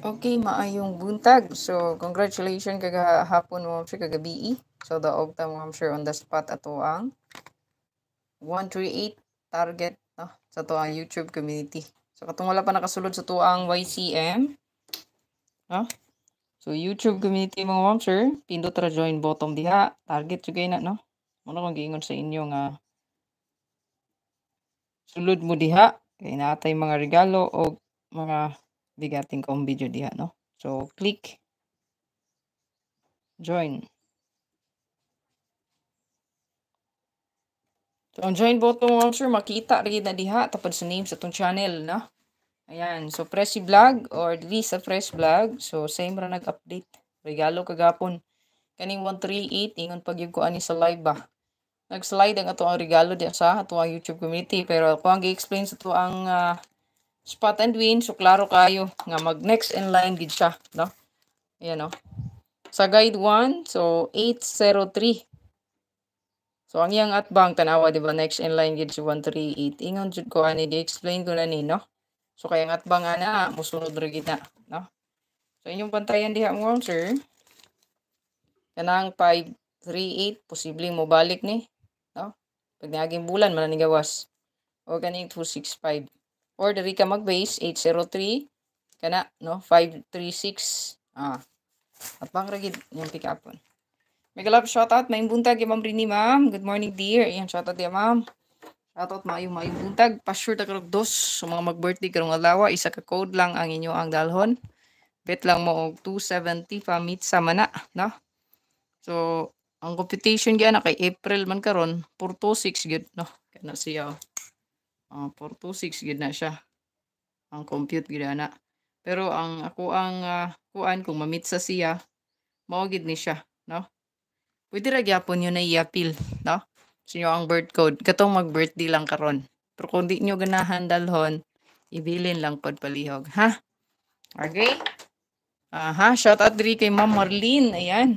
Okay, maayong buntag. So, congratulations kagahapon mo siya kagabi. E. So, daog ta mo sure on the spot ato ang 138 target no, sa to ang YouTube community. So, katong wala pa nakasulod sa to ang YCM. No? So, YouTube community mga ma'am, Pindot ra join bottom diha. Target sugay na, no? Muna kong giingon sa inyo nga sulod mo diha. Kaya naatay mga regalo o mga bigating kong video diha no so click join so ang join button also makita rin na diha tapos sa name sa tong channel na ayan so fresh vlog or this a fresh vlog so same ra nag update regalo kagapon kaning 138 ingon pagyud ko ani sa live ba nag-slide ang ato ang regalo diya sa ato ang YouTube community pero ako ang i explain sa ato ang uh, spot and win. So, klaro kayo nga mag next in line gid siya. No? Ayan, no? Sa guide 1, so 803. So, ang iyang atbang tanawa, di ba? Next in line gid si 138. Ingon jud ko, ani, di-explain ko na ni, no? So, kaya ang atbang bank, ana, musunod rin kita, no? So, inyong pantayan diha mo, sir. Kanang 538, posibleng mo balik ni, no? Pag naging bulan, mananigawas. O kaning 265 or diri ka mag-base 803 kana no 536 ah at bang ragid yung pick up on Mega love shout out maayong buntag kay Ma'am Rini ma'am good morning dear ayan shout out ya ma'am shout out maayong maayong buntag pa sure ta karog dos sa mga mag-birthday karong alawa isa ka code lang ang inyo ang dalhon bet lang mo og 270 pa meet sama na no so ang competition gyan na kay April man karon 426 good no kana siya oh. Uh, 426 gid na siya. Ang compute gid na. Pero ang ako ang uh, kuan kung mamit sa siya, mao gid ni siya, no? Pwede ra gyapon yun na i-appeal, no? Sinyo ang birth code. Katong mag-birthday lang karon. Pero kung di nyo ganahan dalhon, ibilin lang pod palihog, ha? Okay? Aha, shout out diri kay Ma'am Marlene. Ayan.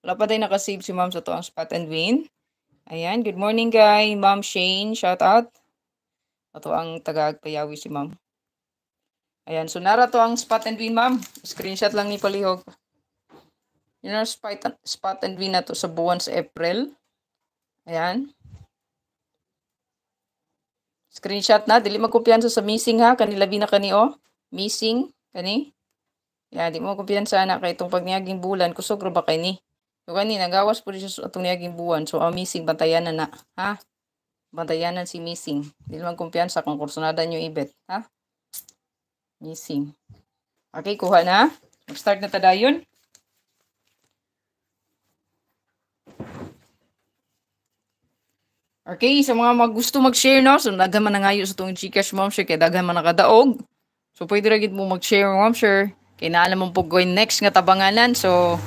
Wala pa tayo nakasave si Ma'am sa to ang spot and win. Ayan, good morning guys. Ma'am Shane, shout out. Ato ang tagaag si ma'am. Ayan, so nara to ang spot and win ma'am. Screenshot lang ni Palihog. Yun know, spot, and win na to sa buwan sa April. Ayan. Screenshot na. Dili magkumpiyansa sa missing ha. Kanila na kani o. Oh. Missing. Kani. Yan, di mo kumpiyansa na kay itong pagniaging bulan. Kusog ba kay ni? Kani, nagawas po siya atong niyaging buwan. So, ang missing, bantayanan na. Ha? Bantayanan si missing. Dili man kumpiyansa kung kursonada nyo ibet. Ha? Missing. Okay, kuha na. Mag-start na tada yun. Okay, sa mga mag gusto mag-share no, so daghan man nangayo sa tong Gcash mom share kay daghan man nakadaog. So pwede ra gid mo mag-share mom share. Kay naa mo po going next nga tabanganan. So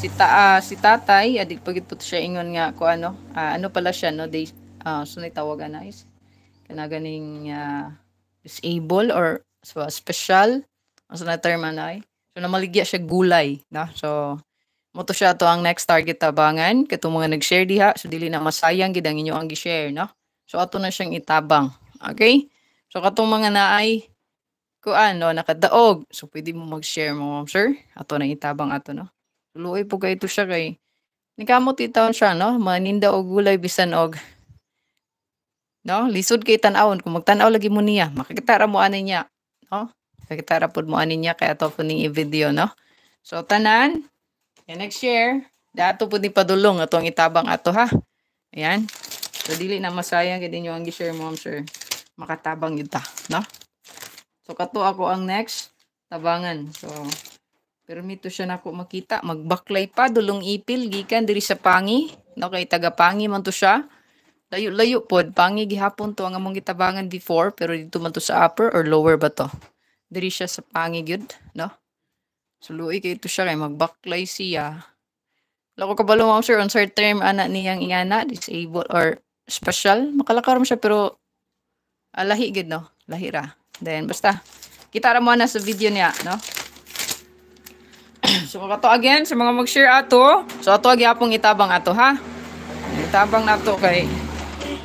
si ta uh, si tatay adik ah, pagit put siya ingon nga ko ano uh, ano pala siya no they uh, sunay tawagan na is kana ganing uh, disabled or so, special ang sunay term na ay eh. so namaligya siya gulay na so moto siya to ang next target tabangan kato mga nag-share diha so dili na masayang gid ang inyo ang gi-share no so ato na siyang itabang okay so katong mga naay ko ano nakadaog so pwede mo mag-share mo ma'am sir ato na itabang ato no Luoy po kayo siya kay. Nikamot itaon siya, no? Maninda og gulay bisan og. No? Lisod kay tan-awon. Kung magtanaw lagi mo niya, makakitara mo ani niya. No? Makakitara po mo ani niya kaya to po ning i-video, no? So, tanan. Yan, next share. Dato po ni padulong atong itabang ato, ha? Ayan. So, dili na masayang kaya nyo ang gi-share mo, sir. Makatabang yun ta, no? So, kato ako ang next tabangan. So, Permito siya nako makita, magbaklay pa dulong ipil gikan diri sa Pangi, Okay, taga Pangi man to siya. Layo-layo pod Pangi gihapon to ang among gitabangan before pero dito man to sa upper or lower ba to. Diri siya sa Pangi gyud, no? Suluy kay ito siya kay magbaklay siya. Lako kabalo mo sir on certain term ana niyang ingana disabled or special makalakarom siya pero alahi ah, gid no, lahira. Then basta kita ra mo na sa video niya, no? so kato again sa mga mag-share ato. So ato agyapong itabang ato ha. Itabang nato kay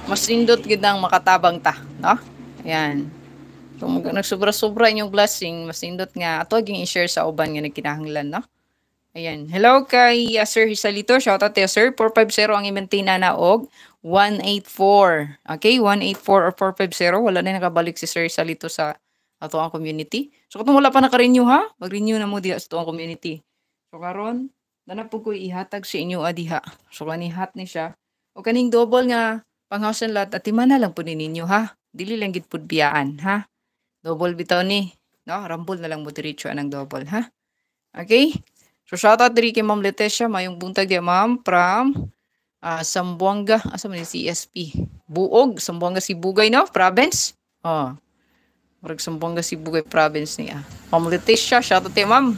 mas indot gid ang makatabang ta, no? Ayun. So mag nagsubra-sobra inyong blessing, mas indot nga ato aging i-share sa uban nga nagkinahanglan, no? Ayan. Hello kay uh, Sir Hisalito. Shout out to you, Sir. 450 ang i-maintain na og 184. Okay, 184 or 450. Wala na nakabalik si Sir Hisalito sa sa ang community. So katong wala pa naka-renew ha, mag-renew na mo diha sa ang community. So karon na po ko ihatag sa si inyo adiha. Ah, so kanihat ni siya. O kaning double nga and lot at na lang po ninyo ha. Dili lang gid pud biyaan ha. Double bitaw ni. No, rambol na lang mo diretso anang double ha. Okay? So shout out diri kay Ma'am Leticia, mayong buntag dia ma'am from uh, Sambuanga, asa man si ESP. Buog, Sambuanga si Bugay no, province. Oh. Murag Sumbonga Sibugay province niya. Ah. Ma'am Leticia, shout out to ma'am.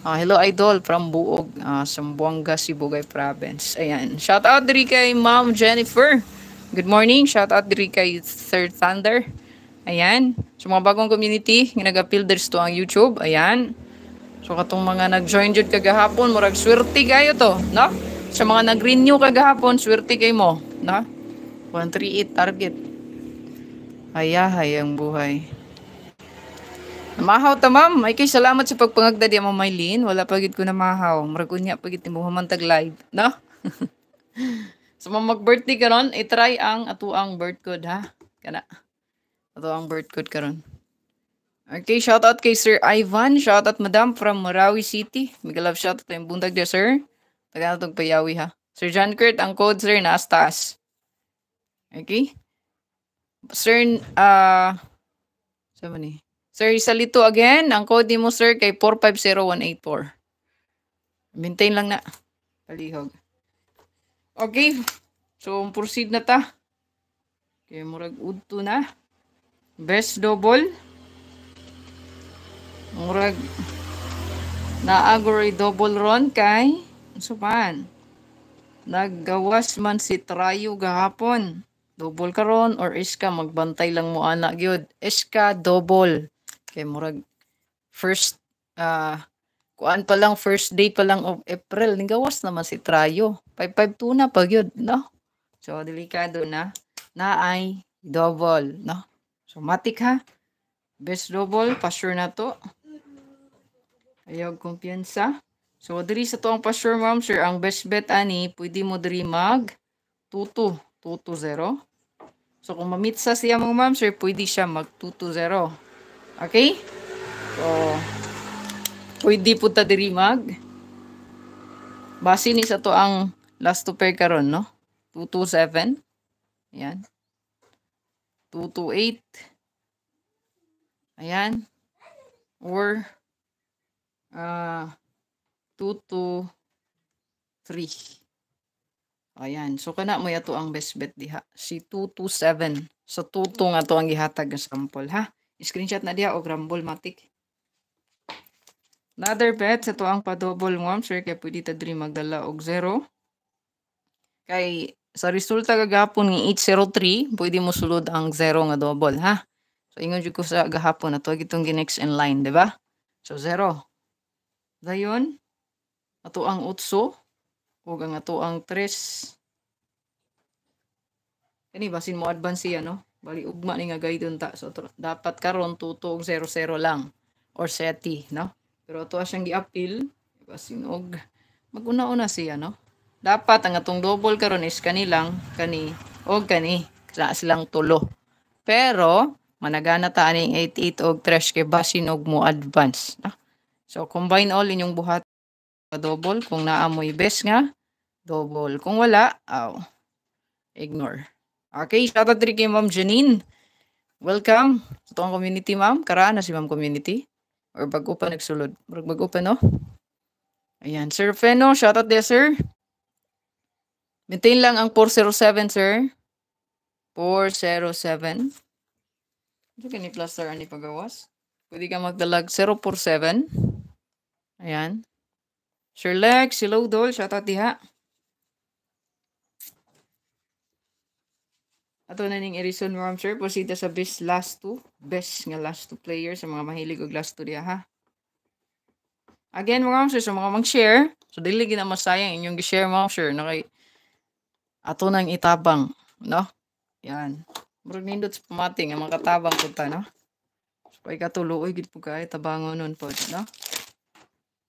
Uh, hello idol from Buog, uh, ah, Sambuanga, Sibugay province. Ayan. Shout out diri kay Ma'am Jennifer. Good morning. Shout out diri kay Third Thunder. Ayan. Sa so, mga bagong community, ginagapil diri to ang YouTube. Ayan. So katong mga nag-join jud kagahapon, murag swerte kayo to, no? Sa mga nag-renew kagahapon, swerte kay mo, no? 138 target. Ayahay ang buhay. Mahaw tamam. Ay kay salamat sa pagpangagda di mo Maylin. Wala pagid ko na mahaw. Maragunya pagid mo humantag live, no? so mo mag-birthday karon, i-try ang atuang birth code ha. Kana. Atuang birth code karon. Okay, shout out kay Sir Ivan. Shout out Madam from Marawi City. Migalove shout out kayong bundag dia, sir. Taga na payawi ha. Sir John Kurt, ang code sir na taas. Okay? Sir, uh, ah, sa ni? Sir, isa again. Ang code mo, sir, kay 450184. Maintain lang na. Palihog. Okay. So, proceed na ta. Okay, murag udto na. Best double. Murag naagory double run kay suman. Naggawas man si Trayo gahapon. Double karon or iska magbantay lang mo ana gyud. Iska double. Kay murag first uh, kuan pa lang first day pa lang of April nigawas naman si Trayo. 552 na pag yun, no? So delikado na. na ay double, no? So matik ha. Best double, pasure na to. Ayog kumpiyansa. So diri sa to ang pasure ma'am sir, ang best bet ani, pwede mo diri mag 22, 220. So kung mamit sa siya mo ma'am sir, pwede siya mag 220. Okay? So, pwede po ta diri mag. Base ni sa to ang last to pair karon no? 227. Ayan. 228. Ayan. Or uh, ah, 223. Ayan. So, kana mo yato ang best bet diha. Si 227. Sa so, 2 ato ang gihatag ng sample, ha? Screenshot na diya o grumble matik. Another bet sa tuang padobol ngam sure kay pwede ta diri magdala og 0. Kay sa resulta gagapon ni 803, pwede mo sulod ang 0 nga double ha. So ingon jud ko sa gahapon ato gitong next in line, diba So 0. Dayon ato ang utso ug ang ato ang 3. Kani basin mo advance siya no? Bali, ugma ni nga gaydon ta. So, to, dapat karon tutong 00 lang. Or 70, no? Pero ato siyang gi-appeal. Diba, sinog. Maguna-una siya, no? Dapat ang atong double karon is kanilang, kani, o kani, silang tulo. Pero, managana ta aning 88 og trash kay basinog mo advance no? So combine all inyong buhat double kung naa mo best nga double kung wala aw ignore Okay, out rin kay Ma'am Janine. Welcome sa tong community, Ma'am. Karaan na si Ma'am Community. Or bago pa nagsulod. Bago pa, no? Ayan. Sir Feno, out there, sir. Maintain lang ang 407, sir. 407. Ito ka plus plaster ani pagawas. Pwede ka magdalag 047. Ayan. Sir Lex, hello, Dol. Shout out, diha. Ato na ning Erison Ramsar posita sa best last two, best nga last two players sa mga mahilig og last two dia ha. Again, mga Ramsar, sa mga mag-share, so dili gina masayang inyong gi-share mga Ramsar na kay ato nang itabang, no? Yan. Bro nindot sa pamating ang mga katabang pud ta, no? So kay katulo oy gid pud kay tabangon nun pod, no?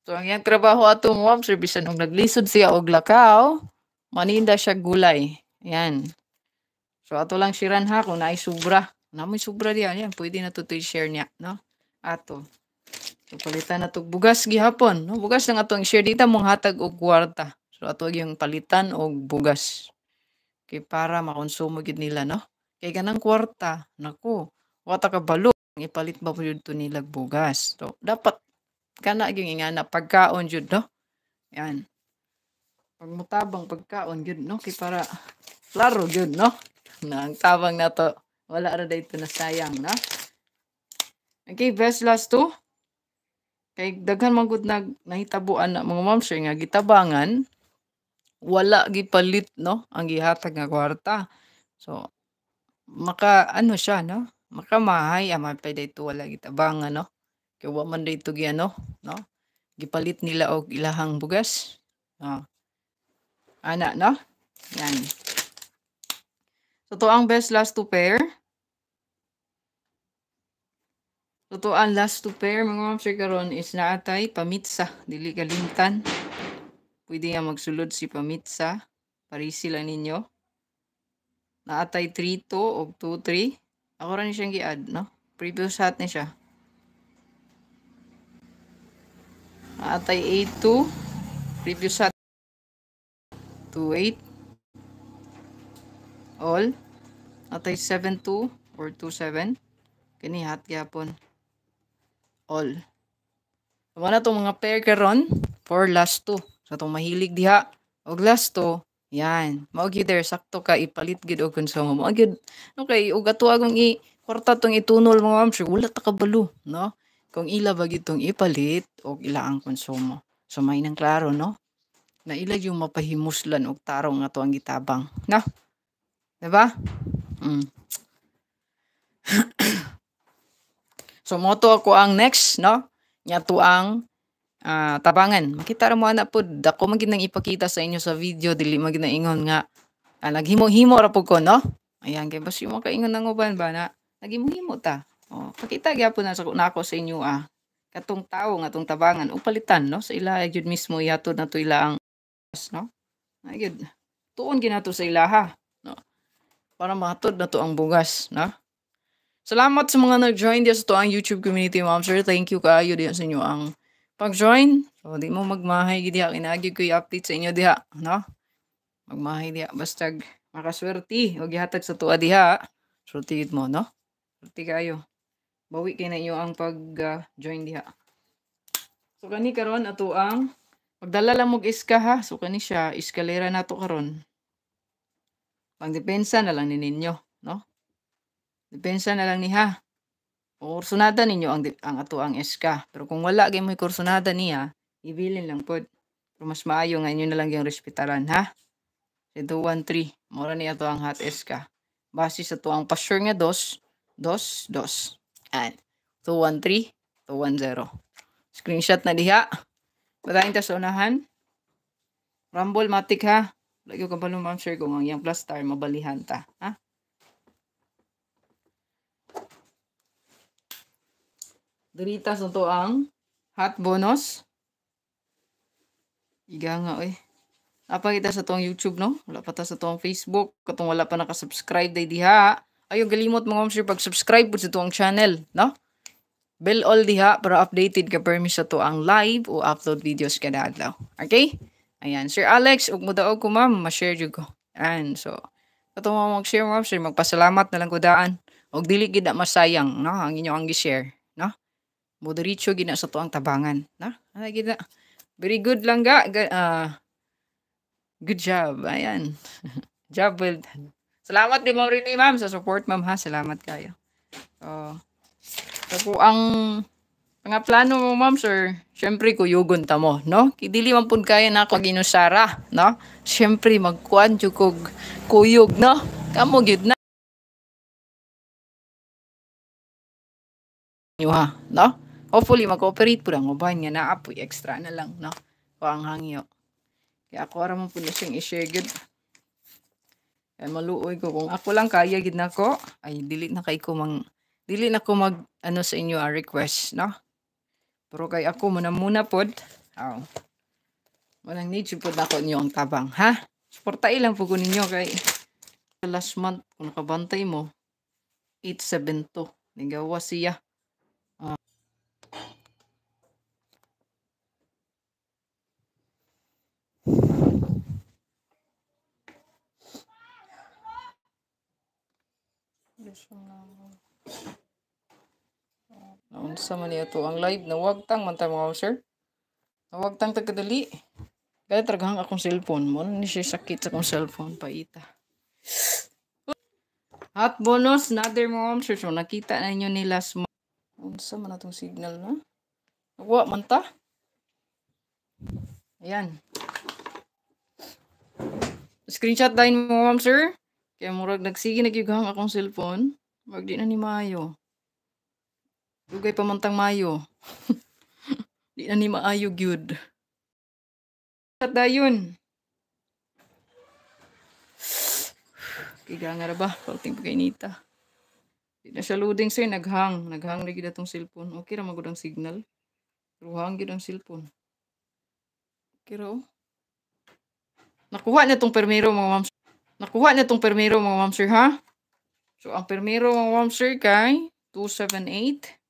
So ang iyang trabaho atong Ramsar bisan og naglisod siya og lakaw, maninda siya gulay. Yan. So ato lang siran ha kung naay sobra. Namoy sobra diyan, yan pwede na to share niya, no? Ato. So palitan na to bugas gihapon, no? Bugas lang atong share dita mong hatag og kwarta. So ato yung palitan og bugas. Kay para makonsumo gid nila, no? Kay ganang kwarta, nako, wata ka balo ipalit ba po to nila bugas. So dapat kana gyud nga pagkaon jud, no? Yan. Pag mutabang pagkaon jud, no? Kay para klaro jud, no? na ang tabang na to. Wala ra dito na sayang, na? Okay, best last two. Kay daghan magud gud nag nahitabuan na mga moms nga gitabangan wala gipalit no ang gihatag nga kwarta. So maka ano siya no? Maka mahay ama ah, pa dito wala gitabangan no. Kay wa man dito gi ano no? Gipalit nila og ilahang bugas. No. Ana no? Yan. Totoo ang best last two pair? Totoo ang last two pair, mga mamsir karon is naatay pamitsa, dili kalimtan. Pwede nga magsulod si pamitsa, parisi lang ninyo. Naatay 3-2 o 2-3. Ako rin siyang gi-add, no? Previous hat ni siya. Naatay 8-2. Previous hat 2-8. All natay 72 or 27 kini hat gyapon all Amo na tong mga pair karon for last 2 sa so, tong mahilig diha og last 2 yan mao gyud there sakto ka ipalit gid og konsumo mao gyud okay og ato akong i kwarta tong itunol mga ma'am sure wala ta kabalo no kung ila ba gitong ipalit o ila ang konsumo so may nang klaro no na ila yung mapahimuslan og tarong ato ang gitabang na no? 'di ba Mm. so moto ako ang next, no? Nya to ang uh, tabangan. Makita ra mo ana pud dako man ginang ipakita sa inyo sa video dili man ginaingon nga ah, naghimo-himo ra pud ko, no? Ayan, kay basi mo kaingon nang uban ba na naghimo-himo ta. Oh, pakita gyapon na sa ako sa inyo ah katong tawo nga tong tabangan o palitan no sa ila gyud mismo yato na to ila ang no ay gyud tuon ginato sa ilaha para mahatod na to ang bugas, na? Salamat sa mga nag-join diya sa to ang YouTube community, ma'am sir. Thank you kaayo diya sa inyo ang pag-join. So, di mo magmahay diha. Kinagi ko i-update sa inyo diha, no? Magmahay diha. Basta makaswerte. Huwag ihatag sa tuwa diha. Swerte mo, no? Swerte kayo. Bawi kay na inyo ang pag-join uh, diha. So, kani karon ato ang Magdala lang mong iska ha. So, kani siya, iskalera na to karon. Pangdepensa na lang ni ninyo, no? Depensa na lang niha. O kursunada ninyo ang, ang ato ang SK. Pero kung wala kayo may kursunada niya, ibilin lang po. Pero mas maayo nga inyo na lang yung respetaran, ha? 213, mura niya to ang hot SK. Base sa to ang pasture nga dos, dos, dos. And 213, 210. Screenshot na diha. Patayin ta sa unahan. Rumble matik ha. Lagi ka balong ma'am share ko nga yung plus star mabalihan ta. Ha? Doritas na to ang hot bonus. Iga nga oy. Napakita sa tong YouTube no? Wala pa ta sa tong Facebook. Katong wala pa nakasubscribe day diha. Ayo galimot mga share pag-subscribe po sa tong channel. No? Bell all diha para updated ka permis sa to ang live o upload videos kada adlaw. Okay? Ayan, Sir Alex, ug mudaog ko ma'am, ma-share jud ko. Ayan, so kato mo mag-share ma'am, sir, magpasalamat na lang ko daan. Og dili gid masayang, no, ang inyo ang gi-share, no? Moderitso gid sa tuang tabangan, no? Ana gid Very good lang ga. Uh, good job. Ayan. job well done. Salamat din mo rin ni ma'am sa support ma'am ha. Salamat kayo. So, so po ang mga plano mo, ma'am, sir, syempre kuyugon ta mo, no? Dili man pud kaya na ako ginusara, no? Syempre magkuan jud kog kuyog, no? Kamo gid na. Yo ha, no? Hopefully mag-cooperate pud ang uban nga naa po extra na lang, no? Ko ang hangyo. Kaya ako ara man pud sing i-share gyud. Kaya maluoy ko kung ako lang kaya gid na ko, ay dili na kay ko mang dili na ko mag ano sa inyo a ah, request, no? Pero kay ako muna muna pod. Aw. Walang Manang need pod ako niyo ang tabang, ha? Suporta ilang po ko ninyo kay last month kung nakabantay mo 872. Nigawa siya. Uh, Deixa eu Naunsa man niya to ang live na wag tang man ta mga sir. Na tang tagadali. Kaya tragahang akong cellphone mo. Ano ni siya sakit sa akong cellphone paita. At bonus, another mga sir. So, nakita na ninyo ni last month. Unsa man atong signal na? Nawa man ta. Ayan. Screenshot dahil mo, ma'am, sir. Kaya murag nagsige nagyughang akong cellphone. Wag di na ni Mayo. Dugay pamantang Mayo. Di na ni maayo gyud. At dayon. Kiga nga ra ba? Palting pagkainita. Di na siya loading sa'yo. Naghang. Naghang na gid cellphone. Okay ra magod ang signal. Ruhang gid ang cellphone. Okay ra oh. Nakuha na tong permero mga ma'am. Nakuha na tong permero mga ma'am sir ha? So ang permero mga ma'am sir kay 278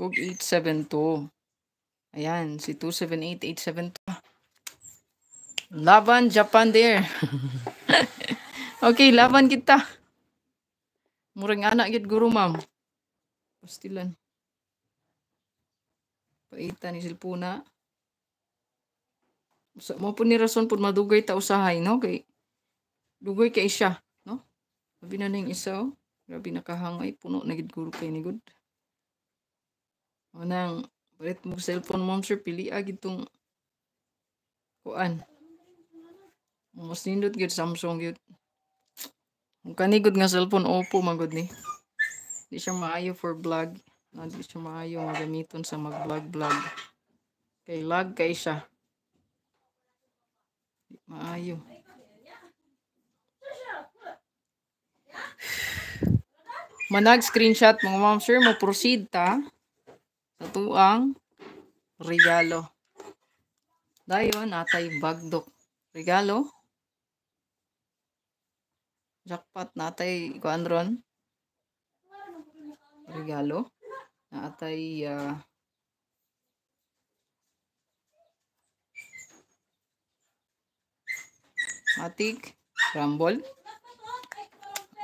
12872. Ayan, si 278872. Laban, Japan there. okay, laban kita. Murang anak git guru ma'am. Pastilan. Paita ni Silpuna. Sa mo po ni rason pud madugay ta usahay no kay dugay kay siya no. Sabi na ning isa oh. Grabe nakahangay puno na git guru kay ni good. Unang, nang, mo cellphone mo, sir, pili agad ah, itong kuan. Mas nindot yun, Samsung yun. Ang kanigod nga cellphone, Oppo, magod ni. Hindi siya maayo for vlog. Hindi siya maayo magamiton sa mag-vlog-vlog. Kay lag kay siya. maayo. Manag screenshot mga ma'am sir, mo proceed ta. Ito ang regalo. Dayon, atay bagdok. Regalo. Jackpot natay kuan Regalo. Atay uh, ah, Matic Rumble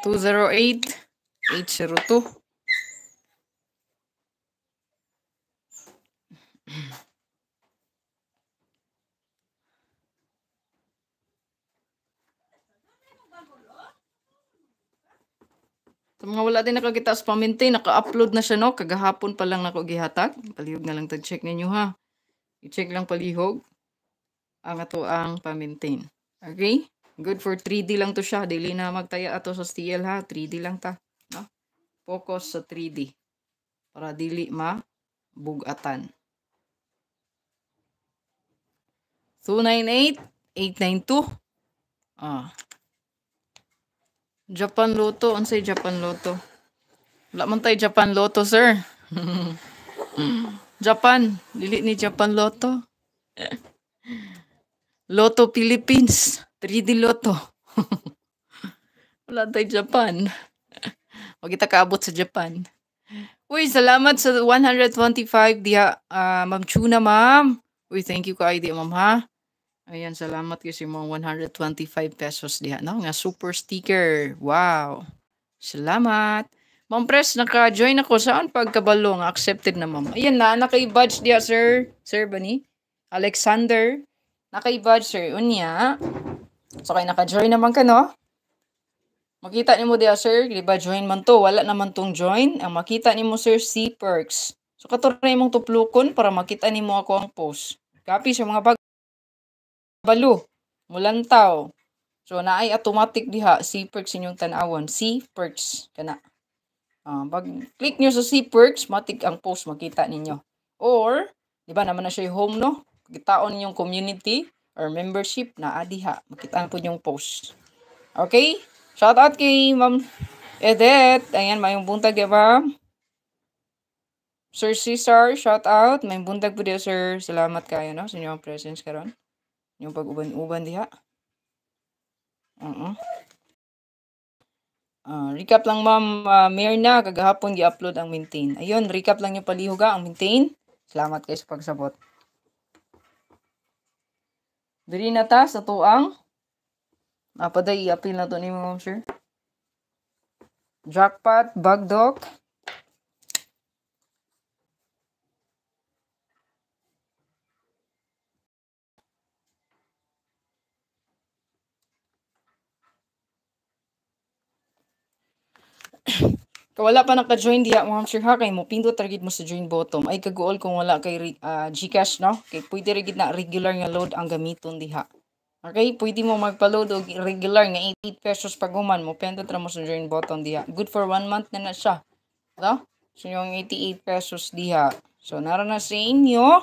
208 802 Sa mga wala din nakakita sa paminti, naka-upload na siya no. Kagahapon pa lang nako gihatag. Palihog na lang tag-check ninyo ha. I-check lang palihog. Ang ato ang pamintin. Okay? Good for 3D lang to siya. Dili na magtaya ato sa steel ha. 3D lang ta. No? Focus sa 3D. Para dili ma bugatan. 298-892. Ah. Japan Loto. Ano sa'yo Japan Loto? Wala man tayo Japan Loto, sir. Japan. Lili ni Japan Loto. Loto Philippines. 3D Loto. Wala tayo Japan. Huwag kita kaabot sa Japan. Uy, salamat sa 125 diha, uh, Ma'am Chuna, ma'am. Uy, thank you kay di, ma'am, ha? Ayan, salamat kasi mo 125 pesos diha no nga super sticker. Wow. Salamat. Ma'am Pres, naka-join ako saan pagkabalo nga accepted na ma'am. Ayan na, naka-badge diha sir. Sir bani? Alexander. Naka-badge sir. Unya. So kay naka-join naman ka no? Makita nimo diha sir, diba join man to, wala naman tong join. Ang makita nimo sir C perks. So katuray mong tuplukon para makita nimo ako ang post. Copy sa mga bag Balo, Mulantaw. So naay automatic diha C perks inyong tanawon. C perks kana. Uh, ah, pag click niyo sa C perks, matik ang post makita ninyo. Or di ba naman na siya home no? Kitaon ninyong community or membership na adiha. Makita po yung post. Okay? Shout out kay Ma'am Edith. Ayan, mayong buntag, di ba? Sir Cesar, shout out. May buntag po dito, sir. Salamat kayo, no? Sa inyong presence karon. Yung pag-uban-uban diha. Uh -uh. Uh, recap lang ma'am uh, Mirna, kagahapon gi-upload ang maintain. Ayun, recap lang yung palihuga ang maintain. Salamat kayo sa pagsabot. Diri na ta sa tuang. Napaday, i-appeal na to ni ma'am sir. Jackpot, bug dog. Kawala pa naka-join diya mo hamster ha kay mo pindot target mo sa join bottom ay kaguol kung wala kay uh, GCash no kay pwede ra na regular nga load ang gamiton diha. Okay, pwede mo magpa-load og regular nga 88 pesos paguman mo pindot tra mo sa join button diha. Good for one month na na siya. No? So yung 88 pesos diha. So nara na sa inyo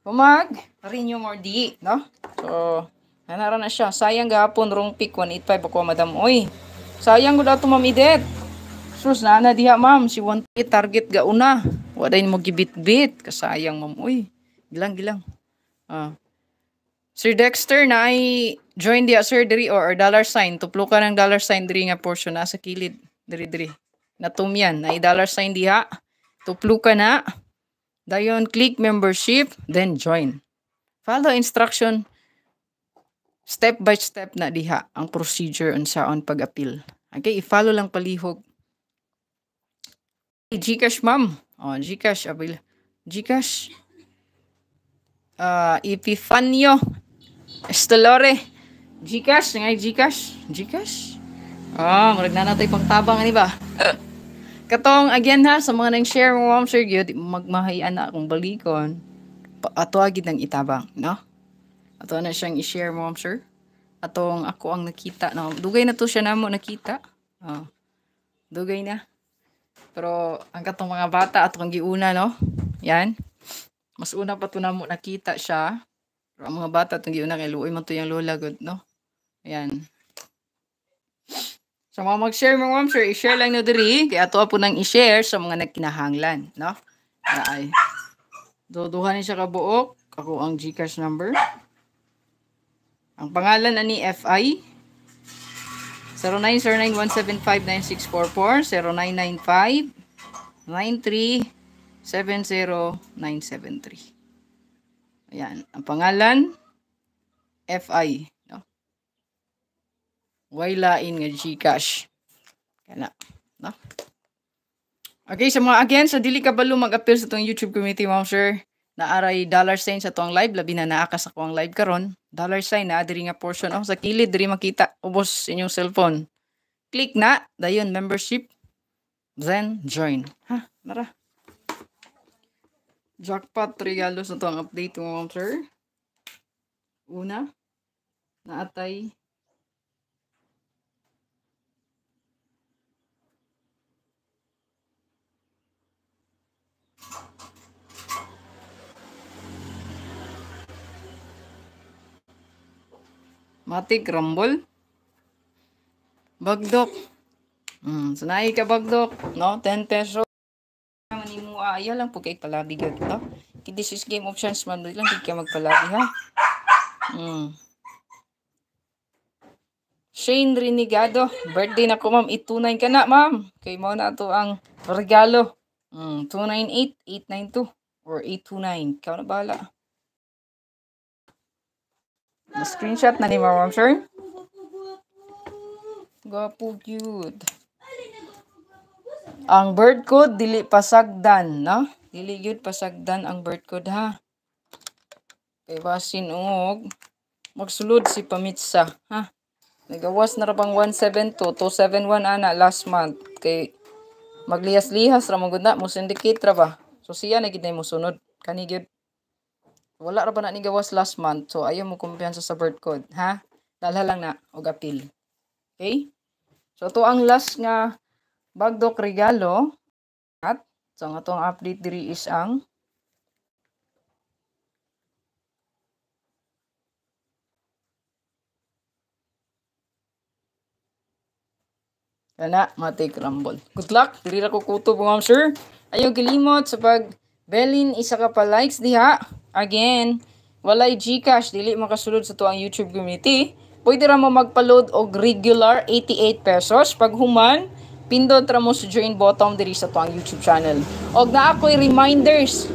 pumag renew more di no? So nara na siya. Sayang gahapon rong pick 185 ako madam oy. Sayang gud ato ma'am idet sus na na diha ma'am si want target gauna waday mo gibit-bit kasayang ma'am uy gilang gilang ah Sir Dexter na ay join the sir diri or, or dollar sign tuplo ka ng dollar sign diri nga portion na sa kilid diri diri natumyan na dollar sign diha tuplo ka na dayon click membership then join follow instruction step by step na diha ang procedure on sa on pag-appeal okay i-follow lang palihog Gcash, ma'am. Oh, Gcash, abil. Gcash. Uh, Epifanio. Estolore. Gcash, nga Gcash. Gcash. Oh, murag na natay pangtabang ani ba? Katong again ha sa mga nang share mo ma'am sir gyud magmahayan na akong balikon. Ato agid nang itabang, no? Ato na siyang i-share mo ma'am sir. Atong ako ang nakita no. Dugay na to siya namo nakita. Oh. Dugay na. Pero ang katong mga bata at atong giuna no. Yan. Mas una pa to namo nakita siya. Pero ang mga bata atong giuna kay luoy man to yung lola gud no. Ayan. So mga mag-share mga mom, sure, i-share lang na diri. Kaya ato po nang i-share sa mga nagkinahanglan, no? Na ay. Doduhan siya ka buok. Ako ang Gcash number. Ang pangalan ani FI 0909-175-9644, 0995-93-70973. Ayan, ang pangalan, FI. No? Wailain nga Gcash. Kaya na. No? Okay, sa so mga again, sa so dili ka ba mag-appeal sa itong YouTube community, ma'am sir? na aray dollar sign sa tuang live labi na naa ka sa kuang live karon dollar sign na diri nga portion oh sa kilid diri makita ubos inyong cellphone click na dayon membership then join ha mara jackpot regalo sa tuang update mo sir una naatay Matik, rumble. Bagdok. Mm, so naay ka bagdok, no? 10 peso. Manimua, ah, ayaw lang po kay palabi gyud, no? This is game of chance man, lang kay magpalabi ha. Mm. Shane Rinigado, birthday na ko ma'am, itunay ka na ma'am. Kay mo na to ang regalo. Mm, 298-892 or 829. Ikaw na bahala na Screenshot na ni Mama, sure? Gwapo cute. Ang bird code, dili pasagdan, no? Dili yun pasagdan ang bird code, ha? Kay basin og magsulod si pamitsa, ha? Nagawas na ra 172, 172271 ana last month. Kay maglihas-lihas ra mo gud na, mo syndicate ra ba? So siya na gid mo sunod. Kani gyud wala ra ba na ni gawas last month so ayaw mo kumpiyansa sa birth code ha dalha lang na og appeal okay so to ang last nga bagdok regalo at so nga tong update diri is ang Kana, matik rumble. Good luck. Diri ra ko kutob, ma'am sir. Ayaw gilimot sa pag Belin, isa ka pa likes diha. Again, walay Gcash, dili makasulod sa tuang YouTube community. Pwede ra mo magpaload og regular 88 pesos. Pag human, pindot ra mo sa join button diri sa tuang YouTube channel. Og na ako'y reminders.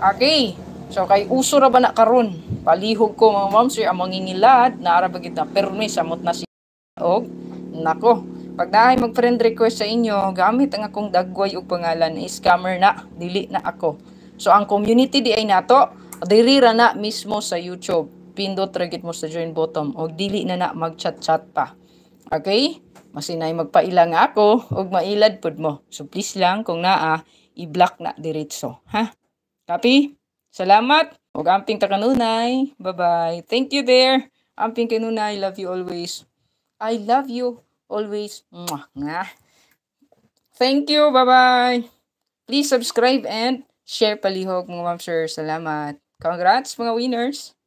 Okay. So kay uso ra ba na karon? Palihog ko mga ma'am sir ang mangingilad na ara bagit na permis amot na si og nako. Pagdahay mag-friend request sa inyo, gamit ang akong dagway ug pangalan, eh, scammer na, dili na ako. So ang community di ay nato, diri ra na mismo sa YouTube. Pindot ra mo sa join button og dili na na mag-chat-chat pa. Okay? Masinay magpailang ako og mailad pud mo. So please lang kung naa, i-block na diretso, ha? Copy? Salamat og amping takanunay. Bye-bye. Thank you there. Amping kanunay, love you always. I love you. Always, mwah, nga. Thank you. Bye-bye. Please subscribe and share palihog mga ma'am sir. Salamat. Congrats mga winners.